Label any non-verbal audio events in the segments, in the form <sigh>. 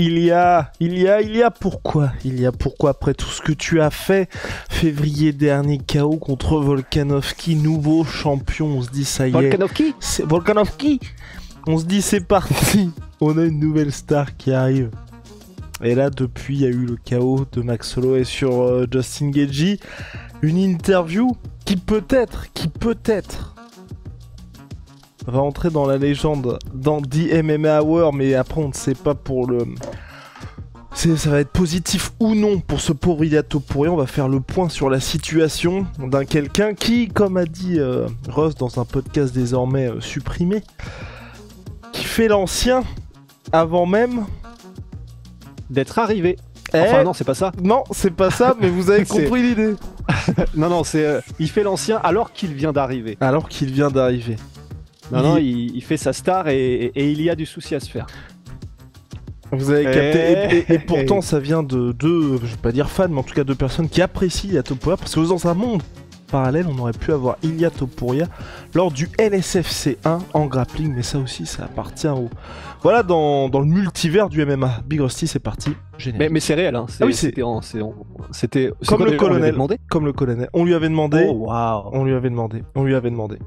Il y a, il y a, il y a pourquoi Il y a pourquoi après tout ce que tu as fait Février dernier, chaos contre Volkanovski, nouveau champion, on se dit ça y est. Volkanovski Volkanovski On se dit c'est parti On a une nouvelle star qui arrive. Et là, depuis, il y a eu le chaos de Max Solo et sur euh, Justin Gagey. Une interview qui peut-être, qui peut-être va entrer dans la légende dans 10 MMA Hour, mais après on ne sait pas pour le. Ça va être positif ou non pour ce pauvre Iliato Pourri. On va faire le point sur la situation d'un quelqu'un qui, comme a dit euh, Ross dans un podcast désormais euh, supprimé, qui fait l'ancien avant même d'être arrivé. Eh enfin non, c'est pas ça. Non, c'est pas ça, mais vous avez <laughs> compris l'idée. <laughs> non, non, c'est euh, il fait l'ancien alors qu'il vient d'arriver. Alors qu'il vient d'arriver. Non, non, il, fait sa star et, il y a du souci à se faire. Vous avez capté. Et, eh. pourtant, ça vient de deux, je vais pas dire fans, mais en tout cas deux personnes qui apprécient Iliatopouria, Parce que dans un monde parallèle, on aurait pu avoir Ilia lors du LSFC1 en grappling. Mais ça aussi, ça appartient au. Voilà, dans, le multivers du MMA. Big Rusty, c'est parti. Génial. Mais, c'est réel, hein. c'était. Comme le colonel. comme le colonel. On lui avait demandé. On lui avait demandé. On lui avait demandé.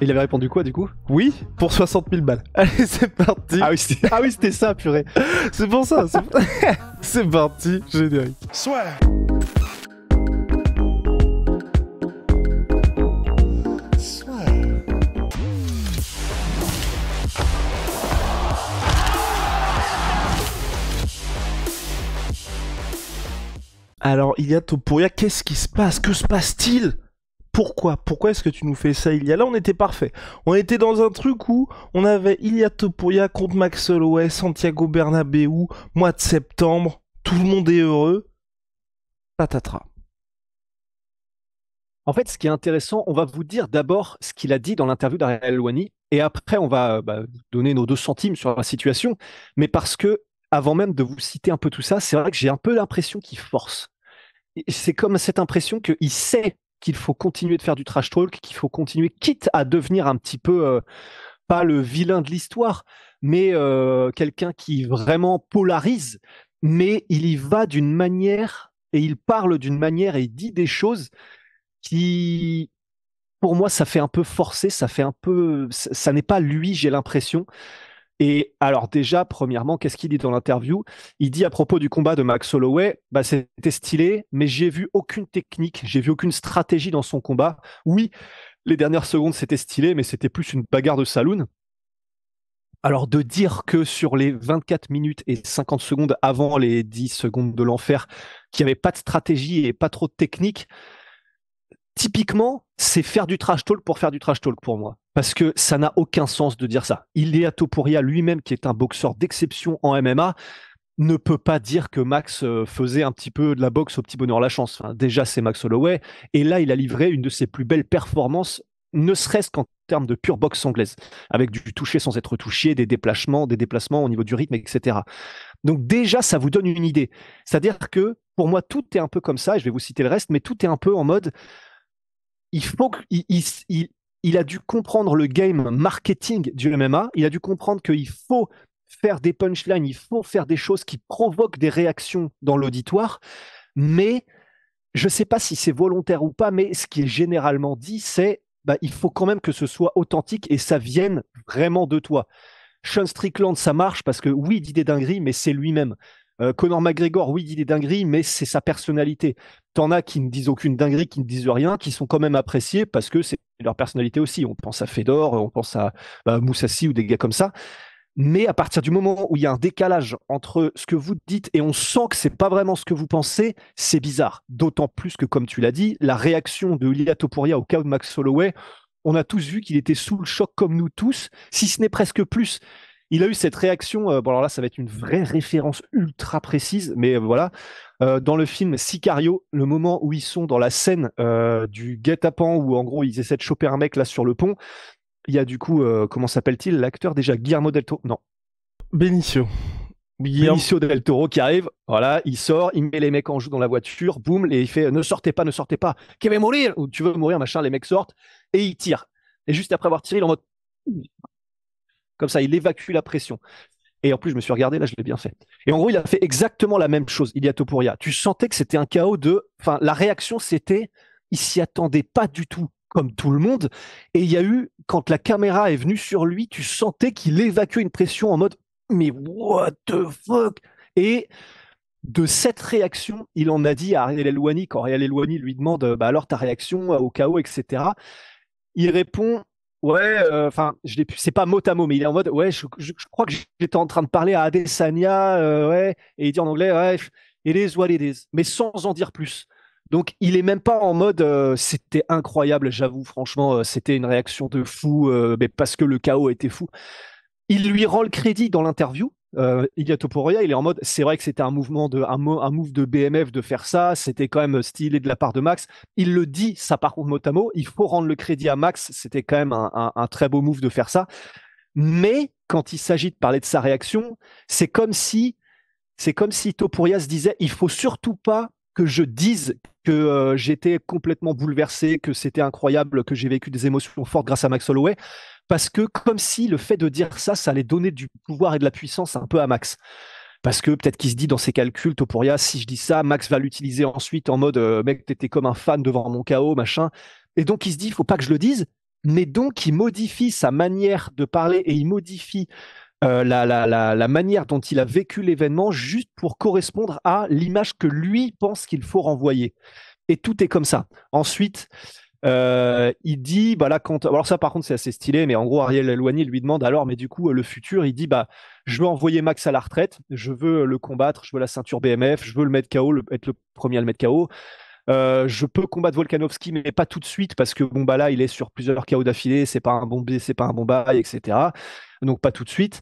Il avait répondu quoi du coup Oui, pour 60 000 balles. <laughs> Allez, c'est parti. Ah, ah oui, c'était ça, purée. C'est pour ça. C'est <laughs> parti, générique. Soit. Alors, il y a Toporia, qu'est-ce qui se passe Que se passe-t-il pourquoi Pourquoi est-ce que tu nous fais ça Il y a là, on était parfait. On était dans un truc où on avait Ilia Topuria contre Max Holloway, Santiago Bernabeu, mois de septembre, tout le monde est heureux. Patatras. En fait, ce qui est intéressant, on va vous dire d'abord ce qu'il a dit dans l'interview d'Ariel Wani, et après, on va bah, donner nos deux centimes sur la situation. Mais parce que, avant même de vous citer un peu tout ça, c'est vrai que j'ai un peu l'impression qu'il force. C'est comme cette impression qu'il sait qu'il faut continuer de faire du trash talk, qu'il faut continuer, quitte à devenir un petit peu, euh, pas le vilain de l'histoire, mais euh, quelqu'un qui vraiment polarise, mais il y va d'une manière et il parle d'une manière et il dit des choses qui, pour moi, ça fait un peu forcé, ça fait un peu, ça n'est pas lui, j'ai l'impression. Et alors déjà, premièrement, qu'est-ce qu'il dit dans l'interview Il dit à propos du combat de Max Holloway, bah, c'était stylé, mais j'ai vu aucune technique, j'ai vu aucune stratégie dans son combat. Oui, les dernières secondes, c'était stylé, mais c'était plus une bagarre de saloon. Alors de dire que sur les 24 minutes et 50 secondes avant les 10 secondes de l'enfer, qu'il n'y avait pas de stratégie et pas trop de technique, typiquement, c'est faire du trash talk pour faire du trash talk pour moi. Parce que ça n'a aucun sens de dire ça. Ilia Topuria lui-même, qui est un boxeur d'exception en MMA, ne peut pas dire que Max euh, faisait un petit peu de la boxe au petit bonheur la chance. déjà, c'est Max Holloway. Et là, il a livré une de ses plus belles performances, ne serait-ce qu'en termes de pure boxe anglaise, avec du toucher sans être touché, des déplacements, des déplacements au niveau du rythme, etc. Donc déjà, ça vous donne une idée. C'est-à-dire que pour moi, tout est un peu comme ça, et je vais vous citer le reste, mais tout est un peu en mode, il faut qu'il a dû comprendre le game marketing du MMA. Il a dû comprendre qu'il faut faire des punchlines, il faut faire des choses qui provoquent des réactions dans l'auditoire. Mais je ne sais pas si c'est volontaire ou pas, mais ce qui est généralement dit, c'est bah, il faut quand même que ce soit authentique et ça vienne vraiment de toi. Sean Strickland, ça marche parce que oui, il dit des dingueries, mais c'est lui-même. Euh, Conor McGregor, oui, il est dinguerie, mais c'est sa personnalité. T'en as qui ne disent aucune dinguerie, qui ne disent rien, qui sont quand même appréciés parce que c'est leur personnalité aussi. On pense à Fedor, on pense à bah, Moussassi ou des gars comme ça. Mais à partir du moment où il y a un décalage entre ce que vous dites et on sent que c'est pas vraiment ce que vous pensez, c'est bizarre. D'autant plus que, comme tu l'as dit, la réaction de Lila Topuria au cas de Max Holloway, on a tous vu qu'il était sous le choc comme nous tous, si ce n'est presque plus il a eu cette réaction. Euh, bon, alors là, ça va être une vraie référence ultra précise, mais euh, voilà. Euh, dans le film Sicario, le moment où ils sont dans la scène du guet-apens, où en gros ils essaient de choper un mec là sur le pont, il y a du coup, comment s'appelle-t-il L'acteur déjà, Guillermo del Toro Non. Benicio. Benicio del Toro qui arrive, voilà, il sort, il met les mecs en joue dans la voiture, boum, et il fait ne sortez pas, ne sortez pas, qui va mourir, ou tu veux mourir, machin, les mecs sortent, et il tire. Et juste après avoir tiré, il est en mode comme ça, il évacue la pression. Et en plus, je me suis regardé, là, je l'ai bien fait. Et en gros, il a fait exactement la même chose, Ilia Topuria. Tu sentais que c'était un chaos de. Enfin, la réaction, c'était. Il s'y attendait pas du tout, comme tout le monde. Et il y a eu, quand la caméra est venue sur lui, tu sentais qu'il évacuait une pression en mode. Mais what the fuck Et de cette réaction, il en a dit à Ariel Elouani. quand Ariel Elouani lui demande bah, alors ta réaction euh, au chaos, etc. Il répond Ouais, euh, enfin, je l'ai plus. C'est pas mot à mot, mais il est en mode, ouais, je, crois que j'étais en train de parler à Adesanya, euh, ouais, et il dit en anglais, ouais, it is what mais sans en dire plus. Donc, il est même pas en mode, euh, c'était incroyable, j'avoue, franchement, c'était une réaction de fou, mais parce que le chaos était fou. Il lui rend le crédit dans l'interview, euh, a Toporia, il est en mode, c'est vrai que c'était un mouvement de, un, move de BMF de faire ça, c'était quand même stylé de la part de Max. Il le dit, ça par contre mot à mot, il faut rendre le crédit à Max, c'était quand même un, très beau move de faire ça. Mais quand il s'agit de parler de sa réaction, c'est comme si, c'est comme si Topuria se disait, il faut surtout pas que je dise que euh, j'étais complètement bouleversé, que c'était incroyable, que j'ai vécu des émotions fortes grâce à Max Holloway, parce que comme si le fait de dire ça, ça allait donner du pouvoir et de la puissance un peu à Max. Parce que peut-être qu'il se dit dans ses calculs, Topuria, si je dis ça, Max va l'utiliser ensuite en mode euh, mec, t'étais comme un fan devant mon chaos, machin. Et donc il se dit, faut pas que je le dise, mais donc il modifie sa manière de parler et il modifie euh, la, la, manière dont il a vécu l'événement juste pour correspondre à l'image que lui pense qu'il faut renvoyer. Et tout est comme ça. Ensuite, euh, il dit, bah là, quand, alors ça par contre c'est assez stylé, mais en gros Ariel Loigny lui demande alors, mais du coup euh, le futur, il dit, bah je veux envoyer Max à la retraite, je veux le combattre, je veux la ceinture BMF, je veux le mettre KO, être le premier à le mettre KO. Euh, je peux combattre Volkanovski, mais pas tout de suite parce que bon bah là, il est sur plusieurs KO d'affilée, c'est pas un bon c'est pas un bon bail, etc. Donc pas tout de suite.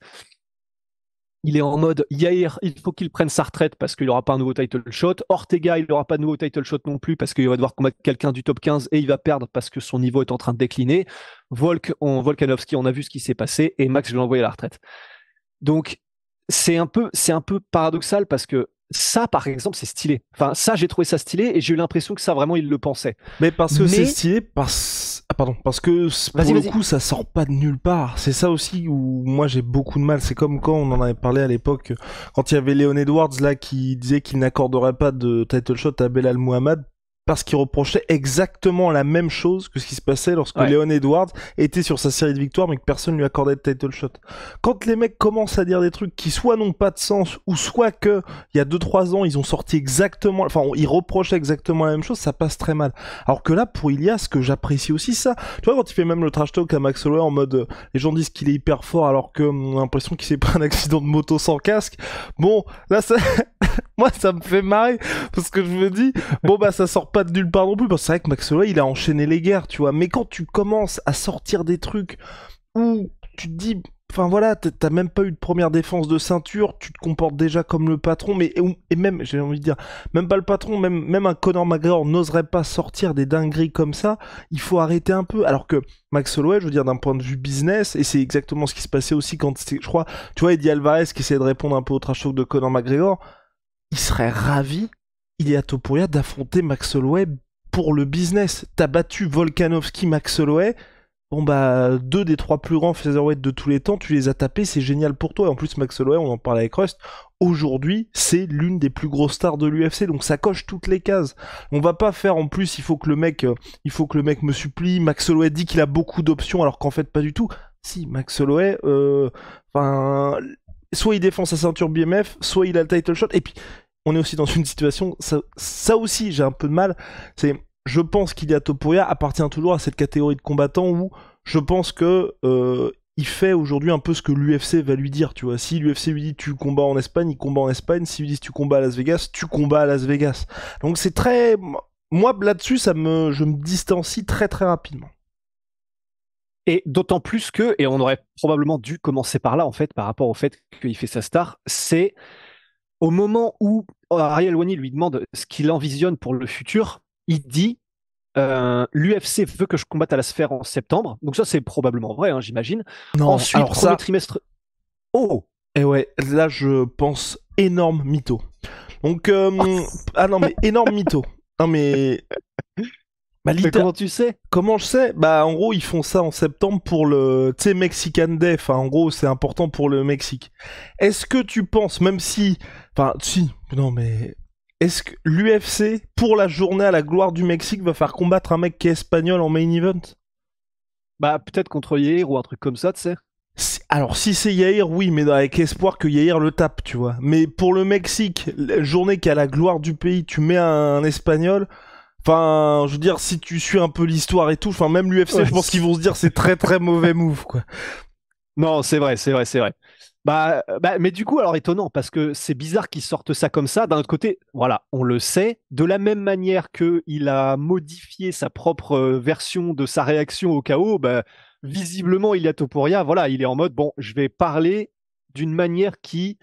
Il est en mode Yair, il faut qu'il prenne sa retraite parce qu'il n'aura pas un nouveau title shot. Ortega, il n'aura pas de nouveau title shot non plus parce qu'il va devoir combattre quelqu'un du top 15 et il va perdre parce que son niveau est en train de décliner. Volk, Volkanovski, on a vu ce qui s'est passé et Max, je l'ai envoyé à la retraite. Donc, c'est un c'est un peu paradoxal parce que ça, par exemple, c'est stylé. Enfin, ça, j'ai trouvé ça stylé et j'ai eu l'impression que ça, vraiment, il le pensait. Mais parce que c'est stylé, parce... Ah, pardon, parce que pour le coup, ça sort pas de nulle part. C'est ça aussi où moi, j'ai beaucoup de mal. C'est comme quand on en avait parlé à l'époque, quand il y avait Léon Edwards, là, qui disait qu'il n'accorderait pas de title shot à Belal Muhammad parce qu'il reprochait exactement la même chose que ce qui se passait lorsque Leon Léon Edwards était sur sa série de victoires mais que personne lui accordait de title shot. Quand les mecs commencent à dire des trucs qui soit n'ont pas de sens ou soit que il y a 2-3 ans ils ont sorti exactement, enfin ils reprochaient exactement la même chose, ça passe très mal. Alors que là pour Ilias, que j'apprécie aussi ça, tu vois quand il fait même le trash talk à Max Holloway en mode euh, les gens disent qu'il est hyper fort alors que hum, a l'impression qu'il s'est pas un accident de moto sans casque. Bon là ça <laughs> <laughs> moi, ça me fait marrer parce que je me dis, bon, bah, ça sort pas de nulle part non plus. Parce bah, que c'est vrai que Max il a enchaîné les guerres, tu vois. Mais quand tu commences à sortir des trucs où tu te dis, Enfin voilà, t'as même pas eu de première défense de ceinture, tu te comportes déjà comme le patron, mais et même, j'ai envie de dire, même pas le patron, même, même un Conor McGregor n'oserait pas sortir des dingueries comme ça, il faut arrêter un peu. Alors que Max Holloway, je veux dire, d'un point de vue business, et c'est exactement ce qui se passait aussi quand je crois, tu vois, Eddie Alvarez qui essayait de répondre un peu au trash de Conor McGregor, il serait ravi, il est à Topuria, d'affronter Max Holloway pour le business. T'as battu Volkanovski, Max Holloway. Bon bah, deux des trois plus grands featherweight de tous les temps, tu les as tapés, c'est génial pour toi. en plus, Max Holloway, on en parlait avec Rust, aujourd'hui, c'est l'une des plus grosses stars de l'UFC, donc ça coche toutes les cases. On va pas faire en plus, il faut que le mec, euh, il faut que le mec me supplie. Max Holloway dit qu'il a beaucoup d'options, alors qu'en fait pas du tout. Si Max Holloway, euh, enfin, soit il défend sa ceinture BMF, soit il a le title shot. Et puis, on est aussi dans une situation, ça, ça aussi, j'ai un peu de mal. C'est, je pense qu'Ilia Topuria appartient toujours à cette catégorie de combattants où je pense que euh, il fait aujourd'hui un peu ce que l'UFC va lui dire, tu vois. Si l'UFC lui dit tu combats en Espagne, il combat en Espagne. Si lui dit tu combats à Las Vegas, tu combats à Las Vegas. Donc c'est très, moi là-dessus, ça me, je me distancie très très rapidement. Et d'autant plus que, et on aurait probablement dû commencer par là, en fait, par rapport au fait qu'il fait sa star, c'est au moment où euh, Ariel Wani lui demande ce qu'il envisionne pour le futur, il dit euh, l'UFC veut que je combatte à la sphère en septembre. Donc ça, c'est probablement vrai, hein, j'imagine. Ensuite, premier trimestre. Oh Et eh ouais, là, je pense énorme mytho. Donc, euh, oh. ah non, mais énorme mytho. Non, mais bah, comment tu sais Comment je sais Bah en gros ils font ça en septembre pour le, tu sais Mexican Day. en gros c'est important pour le Mexique. Est-ce que tu penses, même si, enfin si, non mais est-ce que l'UFC pour la journée à la gloire du Mexique va faire combattre un mec qui est espagnol en main event Bah peut-être contre Yair ou un truc comme ça, tu sais. Alors si c'est Yair, oui, mais avec espoir que Yair le tape, tu vois. Mais pour le Mexique, la journée qui a la gloire du pays, tu mets un espagnol. Enfin, je veux dire, si tu suis un peu l'histoire et tout, enfin, même l'UFC, je pense qu'ils vont se dire c'est très très mauvais move, quoi. Non, c'est vrai, c'est vrai, c'est vrai. Bah, bah, mais du coup, alors étonnant, parce que c'est bizarre qu'ils sortent ça comme ça. D'un autre côté, voilà, on le sait, de la même manière qu'il a modifié sa propre euh, version de sa réaction au chaos, bah, visiblement, il y a toporia, voilà, il est en mode, bon, je vais parler d'une manière qui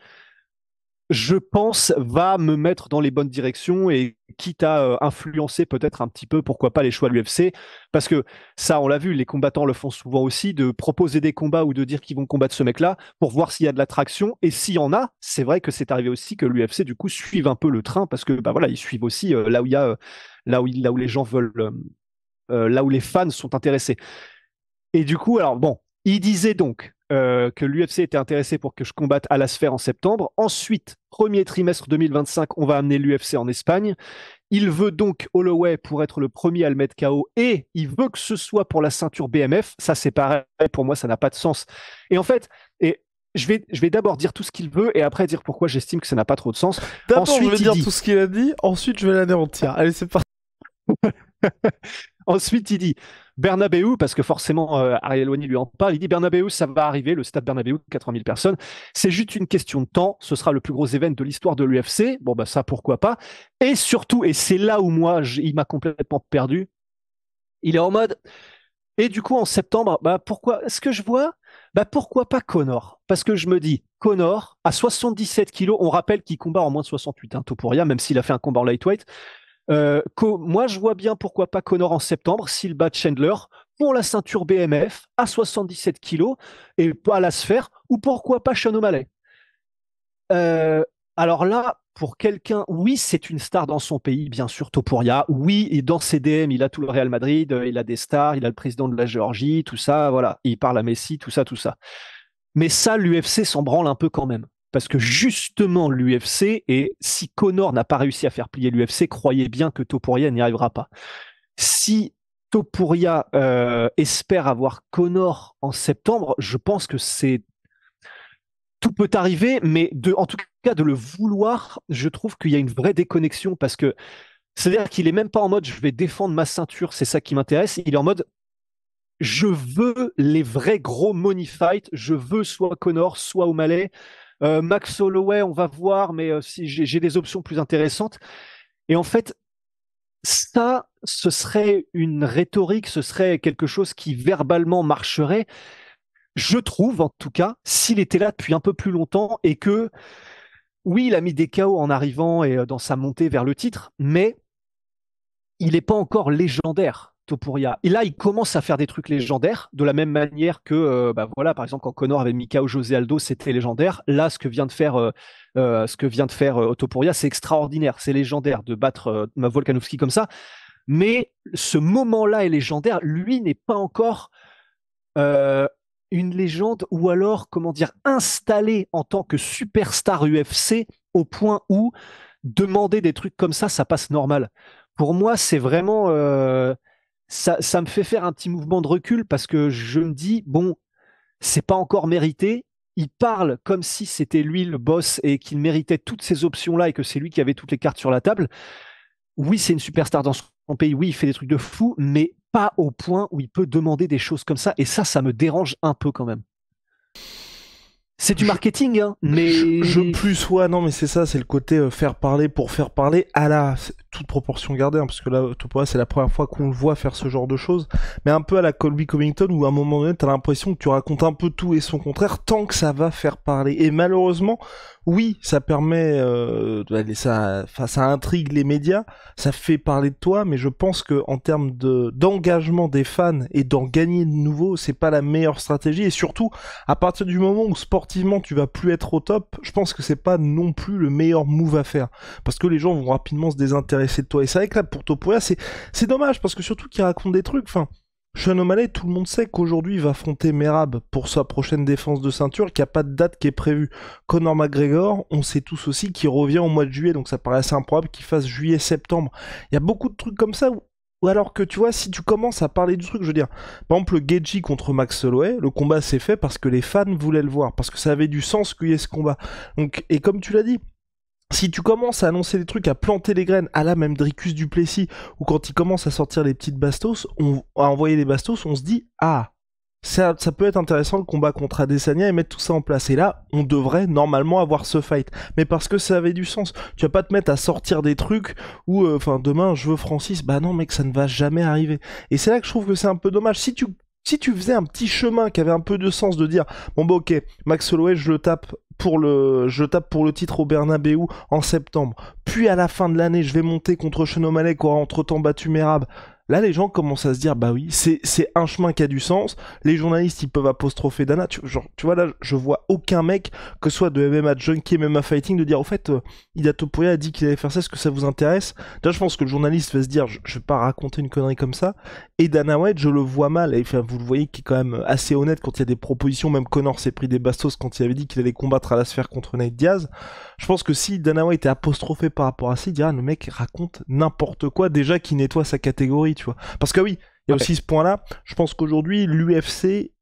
je pense, va me mettre dans les bonnes directions et quitte à euh, influencer peut-être un petit peu, pourquoi pas, les choix de l'UFC. Parce que ça, on l'a vu, les combattants le font souvent aussi, de proposer des combats ou de dire qu'ils vont combattre ce mec-là pour voir s'il y a de l'attraction. Et s'il y en a, c'est vrai que c'est arrivé aussi que l'UFC, du coup, suive un peu le train parce que, bah voilà, ils suivent aussi euh, là où y a, euh, là où, là où les gens veulent, là où les fans sont intéressés. Et du coup, alors bon, il disait donc, euh, que l'UFC était intéressé pour que je combatte à la sphère en septembre. Ensuite, premier trimestre 2025, on va amener l'UFC en Espagne. Il veut donc Holloway pour être le premier à le mettre KO et il veut que ce soit pour la ceinture BMF. Ça, c'est pareil. Pour moi, ça n'a pas de sens. Et en fait, et je vais, je vais d'abord dire tout ce qu'il veut et après dire pourquoi j'estime que ça n'a pas trop de sens. D'abord, je vais dire tout ce qu'il a dit. Ensuite, je vais l'anéantir. Allez, c'est parti. <laughs> Ensuite, il dit Bernabeu, parce que forcément, euh, Ariel Wani lui en parle, il dit Bernabeu, ça va arriver, le stade Bernabeu, 80 000 personnes. C'est juste une question de temps. Ce sera le plus gros événement de l'histoire de l'UFC. Bon, bah, ça, pourquoi pas. Et surtout, et c'est là où moi, il m'a complètement perdu. Il est en mode. Et du coup, en septembre, bah, pourquoi, ce que je vois, bah, pourquoi pas Connor? Parce que je me dis, Connor, à 77 kilos, on rappelle qu'il combat en moins de 68, pour rien, même s'il a fait un combat en lightweight. Euh, moi, je vois bien pourquoi pas Connor en septembre s'il bat Chandler pour la ceinture BMF à 77 kilos et pas à la sphère, ou pourquoi pas Chano O'Malley. Euh, alors là, pour quelqu'un, oui, c'est une star dans son pays, bien sûr, Topuria. Oui, et dans ses il a tout le Real Madrid, euh, il a des stars, il a le président de la Géorgie, tout ça, voilà. Il parle à Messi, tout ça, tout ça. Mais ça, l'UFC s'en branle un peu quand même parce que justement l'UFC, et si Connor n'a pas réussi à faire plier l'UFC, croyez bien que Topuria n'y arrivera pas. Si Topuria euh, espère avoir Connor en septembre, je pense que c'est tout peut arriver, mais en tout cas de le vouloir, je trouve qu'il y a une vraie déconnexion parce que c'est-à-dire qu'il n'est même pas en mode je vais défendre ma ceinture, c'est ça qui m'intéresse. Il est en mode je veux les vrais gros money fights, je veux soit Connor, soit O'Malley, euh, Max Holloway, on va voir, mais euh, si j'ai des options plus intéressantes. Et en fait, ça, ce serait une rhétorique, ce serait quelque chose qui verbalement marcherait. Je trouve, en tout cas, s'il était là depuis un peu plus longtemps et que, oui, il a mis des chaos en arrivant et euh, dans sa montée vers le titre, mais il n'est pas encore légendaire. Topuria. Et là, il commence à faire des trucs légendaires, de la même manière que, euh, bah voilà, par exemple, quand Connor avait Mikao José Aldo, c'était légendaire. Là, ce que vient de faire, euh, euh ce que vient de faire euh, Topuria, c'est extraordinaire, c'est légendaire de battre Volkanovski comme ça. Mais ce moment-là est légendaire. Lui n'est pas encore une légende ou alors, comment dire, installé en tant que superstar UFC au point où demander des trucs comme ça, ça passe normal. Pour moi, c'est vraiment ça, me fait faire un petit mouvement de recul parce que je me dis, bon, c'est pas encore mérité, il parle comme si c'était lui le boss et qu'il méritait toutes ces options-là et que c'est lui qui avait toutes les cartes sur la table. Oui, c'est une superstar dans son pays, oui, il fait des trucs de fou, mais pas au point où il peut demander des choses comme ça. Et ça, ça me dérange un peu quand même. C'est du marketing, hein, mais... Je plus, ouais, non, mais c'est ça, c'est le côté euh, faire parler pour faire parler à la... Toute proportion gardée, hein, parce que là, c'est la première fois qu'on le voit faire ce genre de choses, mais un peu à la Colby Covington, où à un moment donné, t'as l'impression que tu racontes un peu tout et son contraire, tant que ça va faire parler. Et malheureusement, oui, ça permet, euh, ça, ça intrigue les médias, ça fait parler de toi, mais je pense que en termes de d'engagement des fans et d'en gagner de nouveau, c'est pas la meilleure stratégie. Et surtout, à partir du moment où sportivement tu vas plus être au top, je pense que c'est pas non plus le meilleur move à faire, parce que les gens vont rapidement se désintéresser de toi. Et ça éclate pour Topoya, c'est c'est dommage parce que surtout qu'il raconte des trucs, enfin Sean O'Malley, tout le monde sait qu'aujourd'hui, il va affronter Merab pour sa prochaine défense de ceinture, qu'il n'y a pas de date qui est prévue. Conor McGregor, on sait tous aussi qu'il revient au mois de juillet, donc ça paraît assez improbable qu'il fasse juillet-septembre. Il y a beaucoup de trucs comme ça ou alors que tu vois, si tu commences à parler du truc, je veux dire, par exemple Geji contre Max Holloway, le combat s'est fait parce que les fans voulaient le voir, parce que ça avait du sens qu'il y ait ce combat. Donc, et comme tu l'as dit, si tu commences à annoncer des trucs, à planter les graines, à la même Dricus Duplessis, ou quand il commence à sortir les petites bastos, on, à envoyer les bastos, on se dit ah, ça, peut être intéressant le combat contre Adesanya et mettre tout ça en place. Et là, on devrait normalement avoir ce fight. Mais parce que ça avait du sens. Tu vas pas te mettre à sortir des trucs où, euh, enfin, demain, je veux Francis. Bah non, mec, ça ne va jamais arriver. Et c'est là que je trouve que c'est un peu dommage. Si tu si tu faisais un petit chemin qui avait un peu de sens de dire bon bah ok Max Holloway je le tape pour le, je tape pour le titre au Bernabeu en septembre. Puis à la fin de l'année, je vais monter contre Chenomalek qui aura entre-temps battu Merab Là, les gens commencent à se dire, bah oui, c'est un chemin qui a du sens. Les journalistes, ils peuvent apostropher Dana. Tu, genre, tu vois, là, je vois aucun mec, que ce soit de MMA Junkie, MMA Fighting, de dire, au fait, euh, Ida Topoya a dit qu'il allait faire ça, est-ce que ça vous intéresse Là, je pense que le journaliste va se dire, je, vais pas raconter une connerie comme ça. Et Dana White, je le vois mal. Et, vous le voyez, qui est quand même assez honnête quand il y a des propositions. Même Connor s'est pris des bastos quand il avait dit qu'il allait combattre à la sphère contre Nate Diaz je pense que si Dana était apostrophé par rapport à ça, il dira le mec raconte n'importe quoi déjà qui nettoie sa catégorie, tu vois. Parce que oui, il y a aussi ce point-là. Je pense qu'aujourd'hui, l'UFC,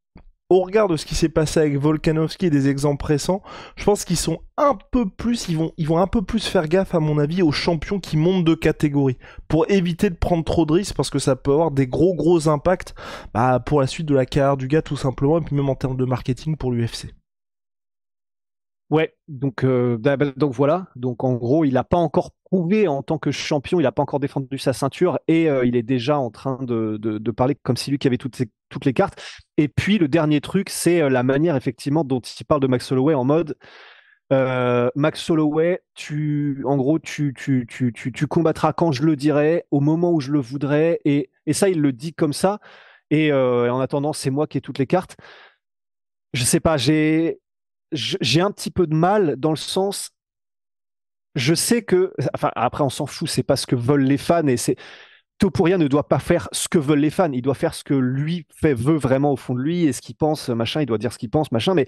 au regard de ce qui s'est passé avec Volkanovski et des exemples récents, je pense qu'ils sont un peu plus, ils vont, ils vont un peu plus faire gaffe, à mon avis, aux champions qui montent de catégorie pour éviter de prendre trop de risques parce que ça peut avoir des gros gros impacts bah, pour la suite de la carrière du gars tout simplement et puis même en termes de marketing pour l'UFC. Ouais, donc, euh, bah, bah, donc voilà. Donc en gros, il n'a pas encore prouvé en tant que champion, il n'a pas encore défendu sa ceinture et euh, il est déjà en train de, parler comme si lui qui avait toutes, toutes les cartes. Et puis le dernier truc, c'est euh, la manière effectivement dont il parle de Max Holloway en mode. Max Holloway, tu, en gros, tu, tu, tu, combattras quand je le dirai, au moment où je le voudrais, et, ça, il le dit comme ça. Et, en attendant, c'est moi qui ai toutes les cartes. Je sais pas, j'ai, j'ai un petit peu de mal dans le sens. Je sais que, enfin, après, on s'en fout, c'est pas ce que veulent les fans et c'est. rien. ne doit pas faire ce que veulent les fans. Il doit faire ce que lui fait, veut vraiment au fond de lui et ce qu'il pense, machin. Il doit dire ce qu'il pense, machin. Mais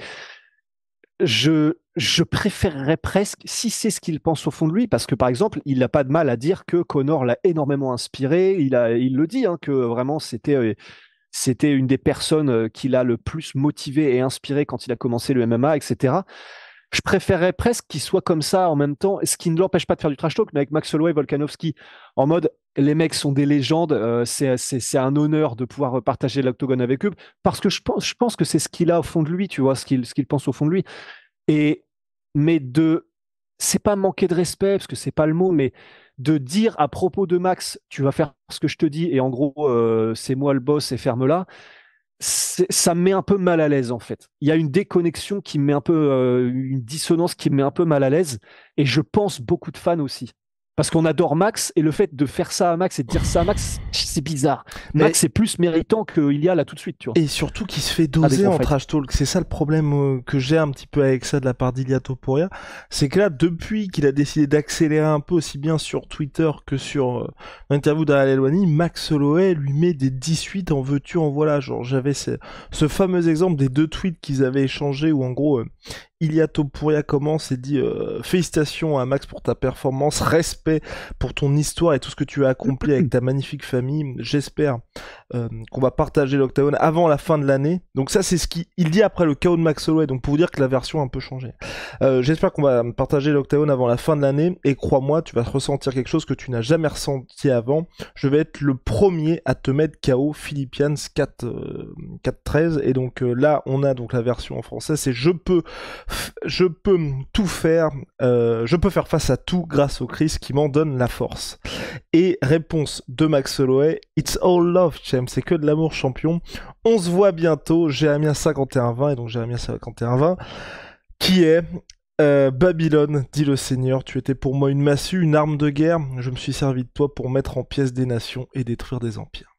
je, je préférerais presque si c'est ce qu'il pense au fond de lui, parce que par exemple, il n'a pas de mal à dire que Connor l'a énormément inspiré. Il, a, il le dit, hein, que vraiment c'était euh, c'était une des personnes euh, qui l'a le plus motivé et inspiré quand il a commencé le MMA, etc. Je préférerais presque qu'il soit comme ça en même temps, ce qui ne l'empêche pas de faire du trash talk, mais avec Max Holloway et Volkanovski, en mode les mecs sont des légendes, euh, c'est un honneur de pouvoir partager l'octogone avec eux, parce que je pense, que c'est ce qu'il a au fond de lui, tu vois, ce qu'il pense au fond de lui. Et, mais de. C'est pas manquer de respect, parce que c'est pas le mot, mais de dire à propos de Max, tu vas faire ce que je te dis, et en gros, euh, c'est moi le boss et ferme-la, ça me met un peu mal à l'aise en fait. Il y a une déconnexion qui me met un peu, euh, une dissonance qui me met un peu mal à l'aise, et je pense beaucoup de fans aussi. Parce qu'on adore Max et le fait de faire ça à Max et de dire ça à Max, c'est bizarre. Max est plus méritant qu'il y a là tout de suite, tu vois. Et surtout qu'il se fait doser en, trash talk. C'est ça le problème euh, que j'ai un petit peu avec ça de la part d'Ilia Topuria. C'est que là, depuis qu'il a décidé d'accélérer un peu aussi bien sur Twitter que sur euh, l'interview d'Al Max Soloé lui met des 18 en veux-tu, en voilà. Genre, j'avais ce... fameux exemple des deux tweets qu'ils avaient échangés où en gros, euh, Ilia Topuria commence et dit euh, félicitations à Max pour ta performance, respect pour ton histoire et tout ce que tu as accompli avec ta magnifique famille. J'espère euh, qu'on va partager l'octaone avant la fin de l'année. Donc ça, c'est ce qu'il dit après le chaos de Max Holloway, donc pour vous dire que la version a un peu changé. Euh, j'espère qu'on va partager l'octaone avant la fin de l'année, et crois-moi, tu vas ressentir quelque chose que tu n'as jamais ressenti avant. Je vais être le premier à te mettre KO Philippians 4, 4.13, et donc euh, là, on a donc la version en français, c'est je peux, je peux tout faire, je peux faire face à tout grâce au Christ qui m'en donne la force. Et réponse de Max Holloway, It's all love, James c'est que de l'amour champion. On se voit bientôt, 51 51-20 et donc 51 51-20 qui est euh, Babylone, dit le Seigneur, tu étais pour moi une massue, une arme de guerre, je me suis servi de toi pour mettre en pièces des nations et détruire des empires.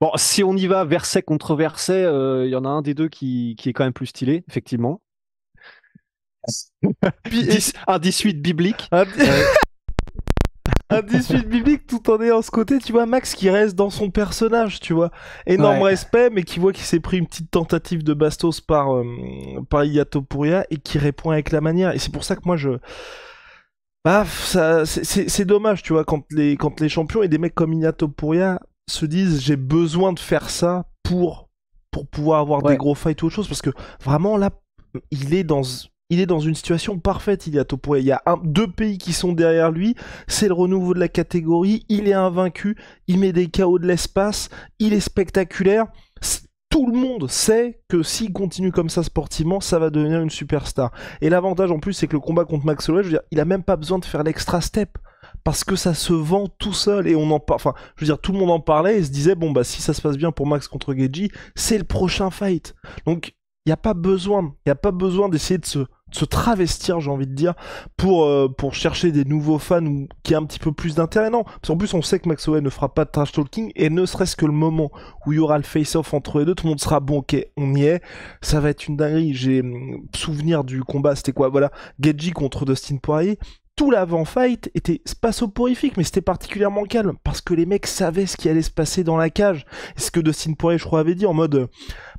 Bon, si on y va verset contre verset, euh, il y en a un des deux qui, qui est quand même plus stylé, effectivement. un 18 biblique un 18 biblique tout en ayant ce côté, tu vois, Max qui reste dans son personnage, tu vois. Énorme respect, mais qui voit qu'il s'est pris une petite tentative de bastos par, euh, par et qui répond avec la manière. Et c'est pour ça que moi je. Bah, ça, c'est dommage, tu vois, quand les, quand les champions et des mecs comme Puria se disent j'ai besoin de faire ça pour, pour pouvoir avoir des gros fights ou autre chose, parce que vraiment là, il est dans il est dans une situation parfaite, il y a Topo. Il y a deux pays qui sont derrière lui, c'est le renouveau de la catégorie, il est invaincu, il met des chaos de l'espace, il est spectaculaire. Tout le monde sait que s'il continue comme ça sportivement, ça va devenir une superstar. Et l'avantage en plus, c'est que le combat contre Max Holloway, il a même pas besoin de faire l'extra step parce que ça se vend tout seul et on en parle. Enfin, je veux dire, tout le monde en parlait et se disait bon bah si ça se passe bien pour Max contre Geji, c'est le prochain fight. Donc il a pas besoin, il n'y a pas besoin d'essayer de se se travestir, j'ai envie de dire, pour, euh, pour chercher des nouveaux fans ou, qui a un petit peu plus d'intérêt. Non, parce qu'en plus, on sait que Max Owen ne fera pas de trash talking et ne serait-ce que le moment où il y aura le face-off entre les deux, tout le monde sera bon, ok, on y est, ça va être une dinguerie. J'ai hum, souvenir du combat, c'était quoi Voilà, Gedji contre Dustin Poirier. Tout l'avant-fight était spasoporifique, mais c'était particulièrement calme parce que les mecs savaient ce qui allait se passer dans la cage. Et ce que Dustin Poirier, je crois, avait dit en mode. Euh,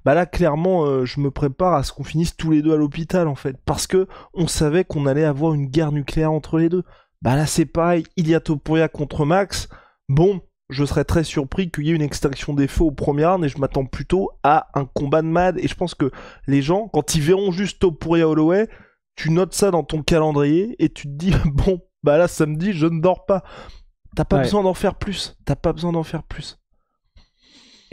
bah là clairement euh, je me prépare à ce qu'on finisse tous les deux à l'hôpital en fait parce que on savait qu'on allait avoir une guerre nucléaire entre les deux. Bah là c'est pareil, il y a Topuria contre Max. Bon, je serais très surpris qu'il y ait une extraction des feux au premier round et je m'attends plutôt à un combat de mad et je pense que les gens quand ils verront juste Topuria Holloway, tu notes ça dans ton calendrier et tu te dis <laughs> bon bah là samedi je ne dors pas. T'as pas besoin d'en faire plus. T'as pas besoin d'en faire plus.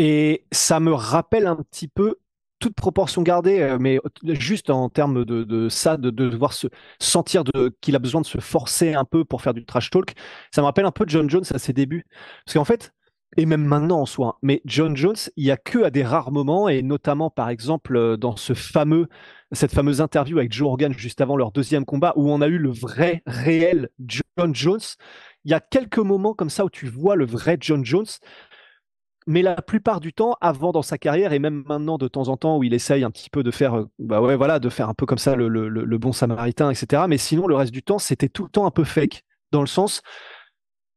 Et ça me rappelle un petit peu toute proportion gardée, euh, mais juste en termes de, ça, de, devoir se sentir de, qu'il a besoin de se forcer un peu pour faire du trash talk, ça me rappelle un peu John Jones à ses débuts. Parce qu'en fait, et même maintenant en soi, hein, mais John Jones, il n'y a que à des rares moments, et notamment par exemple euh, dans ce fameux, cette fameuse interview avec Joe Organ juste avant leur deuxième combat, où on a eu le vrai, réel John Jones. Il y a quelques moments comme ça où tu vois le vrai John Jones, mais la plupart du temps, avant dans sa carrière et même maintenant de temps en temps où il essaye un petit peu de faire, euh, bah ouais, voilà, de faire un peu comme ça le, bon Samaritain, etc. Mais sinon, le reste du temps, c'était tout le temps un peu fake dans le sens.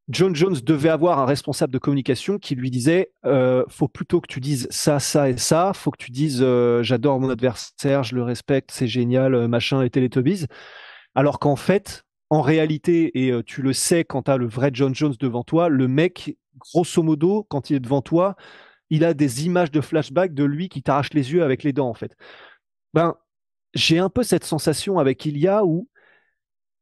John Jones devait avoir un responsable de communication qui lui disait euh, faut plutôt que tu dises ça, ça et ça, faut que tu dises euh, j'adore mon adversaire, je le respecte, c'est génial, machin et Teletubbies. Alors qu'en fait, en réalité, et tu le sais quand tu as le vrai John Jones devant toi, le mec, grosso modo, quand il est devant toi, il a des images de flashback de lui qui t'arrache les yeux avec les dents, en fait. Ben, j'ai un peu cette sensation avec Ilia où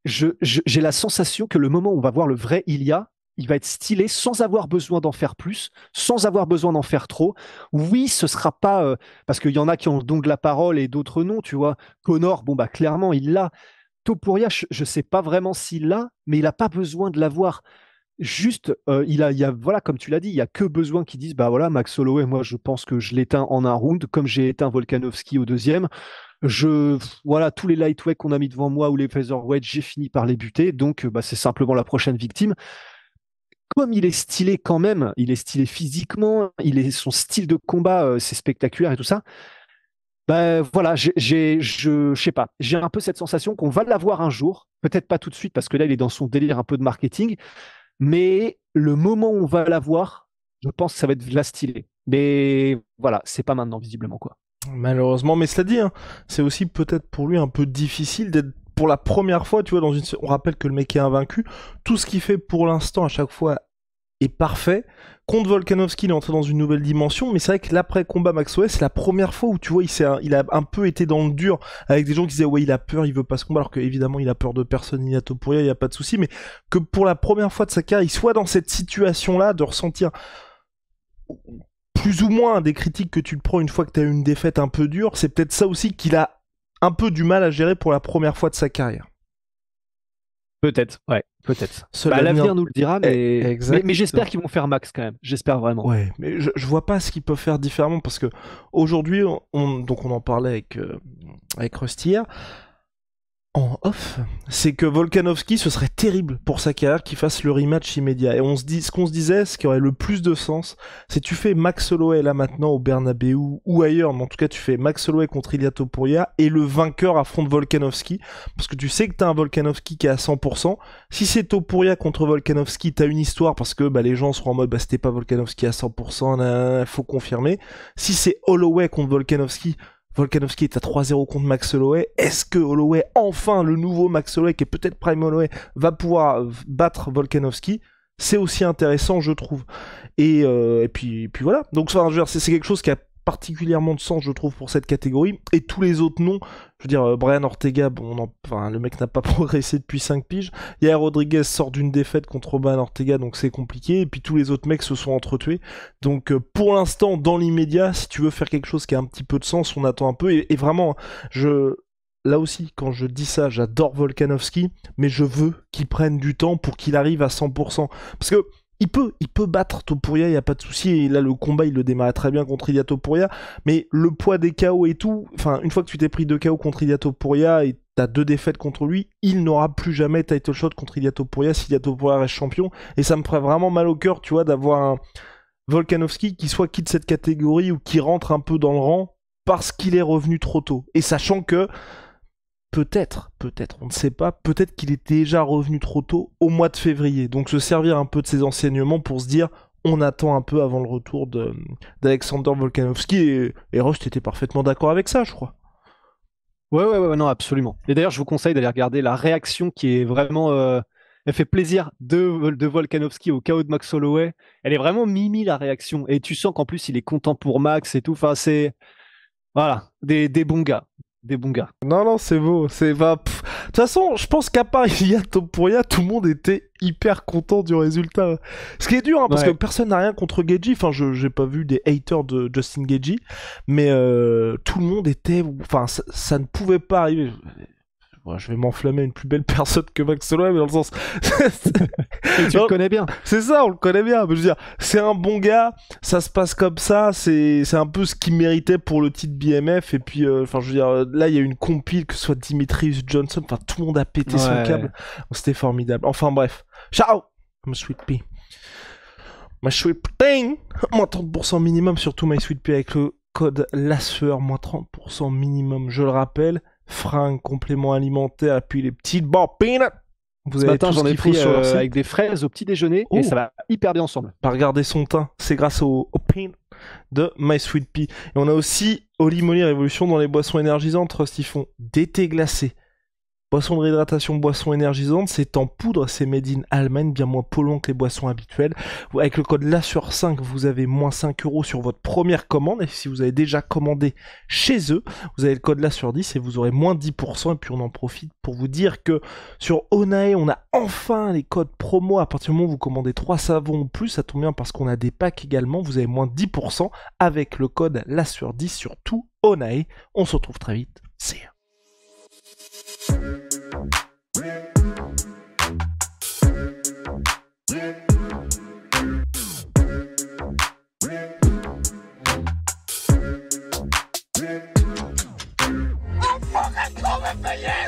j'ai je, j'ai la sensation que le moment où on va voir le vrai Ilia, il va être stylé sans avoir besoin d'en faire plus, sans avoir besoin d'en faire trop. Oui, ce sera pas euh, parce qu'il y en a qui ont le de la parole et d'autres non, tu vois. Connor, bon bah clairement il l'a. Topuria, je, ne sais pas vraiment s'il l'a, mais il n'a pas besoin de l'avoir juste, euh, il, a, y a, voilà, comme tu l'as dit, il y a que besoin qu'ils disent, bah voilà, Max Holloway, moi je pense que je l'éteins en un round, comme j'ai éteint Volkanovski au deuxième. Je, voilà, tous les lightweights qu'on a mis devant moi ou les featherweights, j'ai fini par les buter, donc euh, bah, c'est simplement la prochaine victime. Comme il est stylé quand même, il est stylé physiquement, il est son style de combat, euh, c'est spectaculaire et tout ça. Ben voilà, j'ai, je sais pas, j'ai un peu cette sensation qu'on va l'avoir un jour, peut-être pas tout de suite parce que là il est dans son délire un peu de marketing, mais le moment où on va la voir, je pense que ça va être la stylé Mais voilà, c'est pas maintenant, visiblement, quoi. Malheureusement, mais cela dit, hein, c'est aussi peut-être pour lui un peu difficile d'être pour la première fois, tu vois, dans une... on rappelle que le mec est invaincu. Tout ce qu'il fait pour l'instant à chaque fois parfait. Contre Volkanovski, il est entré dans une nouvelle dimension, mais c'est vrai que l'après-combat Maxwell, c'est la première fois où tu vois, il, a un peu été dans le dur avec des gens qui disaient ouais, il a peur, il veut pas se combattre, alors qu'évidemment, il a peur de personne, il a tout pour il n'y a pas de souci, mais que pour la première fois de sa carrière, il soit dans cette situation-là de ressentir plus ou moins des critiques que tu le prends une fois que tu as eu une défaite un peu dure, c'est peut-être ça aussi qu'il a un peu du mal à gérer pour la première fois de sa carrière. Peut-être, ouais, peut-être. Bah, l'avenir nous le dira, eh, mais, j'espère qu'ils vont faire max quand même. J'espère vraiment. Ouais, mais je, vois pas ce qu'ils peuvent faire différemment parce que aujourd'hui, on, donc on en parlait avec, euh, avec en off, c'est que Volkanovski, ce serait terrible pour sa carrière qu'il fasse le rematch immédiat. Et on se dit, ce qu'on se disait, ce qui aurait le plus de sens, c'est tu fais Max Holloway là maintenant au Bernabeu ou ailleurs, mais en tout cas tu fais Max Holloway contre Ilia Topuria et le vainqueur affronte Volkanovski, parce que tu sais que t'as un Volkanovski qui est à 100%. Si c'est Topuria contre Volkanovski, t'as une histoire parce que bah, les gens seront en mode bah c'était pas Volkanovski à 100%, il faut confirmer. Si c'est Holloway contre Volkanovski, Volkanovski est à 3-0 contre Max Holloway. Est-ce que Holloway, enfin le nouveau Max Holloway, qui est peut-être Prime Holloway, va pouvoir battre Volkanovski C'est aussi intéressant, je trouve. Et, euh, puis, puis voilà. Donc, c'est quelque chose qui a particulièrement de sens, je trouve, pour cette catégorie. Et tous les autres noms, je veux dire, euh, Brian Ortega, bon, enfin, le mec n'a pas <laughs> progressé depuis 5 piges. Yair Rodriguez sort d'une défaite contre Brian Ortega, donc c'est compliqué. Et puis tous les autres mecs se sont entretués. Donc euh, pour l'instant, dans l'immédiat, si tu veux faire quelque chose qui a un petit peu de sens, on attend un peu. et, et vraiment, je, là aussi, quand je dis ça, j'adore Volkanovski, mais je veux qu'il prenne du temps pour qu'il arrive à 100%. Parce que il peut, il peut battre Topuria, il n'y a pas de souci. Et là, le combat, il le démarre très bien contre Ilia Topuria. Mais le poids des KO et tout, enfin, une fois que tu t'es pris deux KO contre Ilia Topuria et as deux défaites contre lui, il n'aura plus jamais title shot contre Ilia Topuria si Ilia Topuria reste champion. Et ça me ferait vraiment mal au cœur, tu vois, d'avoir un Volkanovski qui soit quitte cette catégorie ou qui rentre un peu dans le rang parce qu'il est revenu trop tôt. Et sachant que peut-être, peut-être, on ne sait pas, peut-être qu'il est déjà revenu trop tôt au mois de février. Donc se servir un peu de ses enseignements pour se dire on attend un peu avant le retour d'Alexander Volkanovski et, et tu était parfaitement d'accord avec ça, je crois. Ouais, ouais, ouais, non, absolument. Et d'ailleurs, je vous conseille d'aller regarder la réaction qui est vraiment. Euh, elle fait plaisir de, de Volkanovski au chaos de Max Holloway. Elle est vraiment mimi la réaction. Et tu sens qu'en plus, il est content pour Max et tout. Enfin, c'est. Voilà, des, des bons gars des bons Non, non, c'est beau. C'est va De toute façon, je pense qu'à part <laughs> pour rien tout le monde était hyper content du résultat. Ce qui est dur, hein, parce que personne n'a rien contre Geji. Enfin, je j'ai pas vu des haters de Justin Geji, mais euh, tout le monde était. Enfin, ça, ne pouvait pas arriver je vais m'enflammer une plus belle <laughs> personne que Max Holloway, mais dans le sens. <laughs> tu le connais bien. C'est ça, on le connaît bien. je veux dire, c'est un bon gars, ça se passe comme ça, c'est un peu ce qu'il méritait pour le titre BMF. Et puis, euh, enfin, je veux dire, euh, là, il y a une compile, que soit Dimitrius Johnson, enfin, tout le monde a pété son câble. Oh, c'était formidable. Enfin, bref. Ciao! I'm sweet pea. My sweet thing Moins 30% minimum, surtout My sweet pea avec le code LASSEUR. moins 30% minimum, je le rappelle fringues, compléments alimentaires, puis les petites bambines. Vous avez matin, j'en ai euh, avec des fraises au petit déjeuner et ça va hyper bien ensemble. Pas regarder son teint, c'est grâce au, de My Sweet Pea. Et on a aussi Olimoli Révolution dans les boissons énergisantes, Rusty font d'été glacé, Boisson de réhydratation, boisson énergisante, c'est en poudre, c'est made in Allemagne, bien moins polluant que les boissons habituelles. Avec le code LA sur 5, vous avez moins 5 euros sur votre première commande. Et si vous avez déjà commandé chez eux, vous avez le code LA sur 10 et vous aurez moins 10%. Et puis on en profite pour vous dire que sur Onae, on a enfin les codes promo. À partir du moment où vous commandez 3 savons ou plus, ça tombe bien parce qu'on a des packs également. Vous avez moins 10% avec le code LA sur 10 sur tout Onae. On se retrouve très vite. Ciao. i you!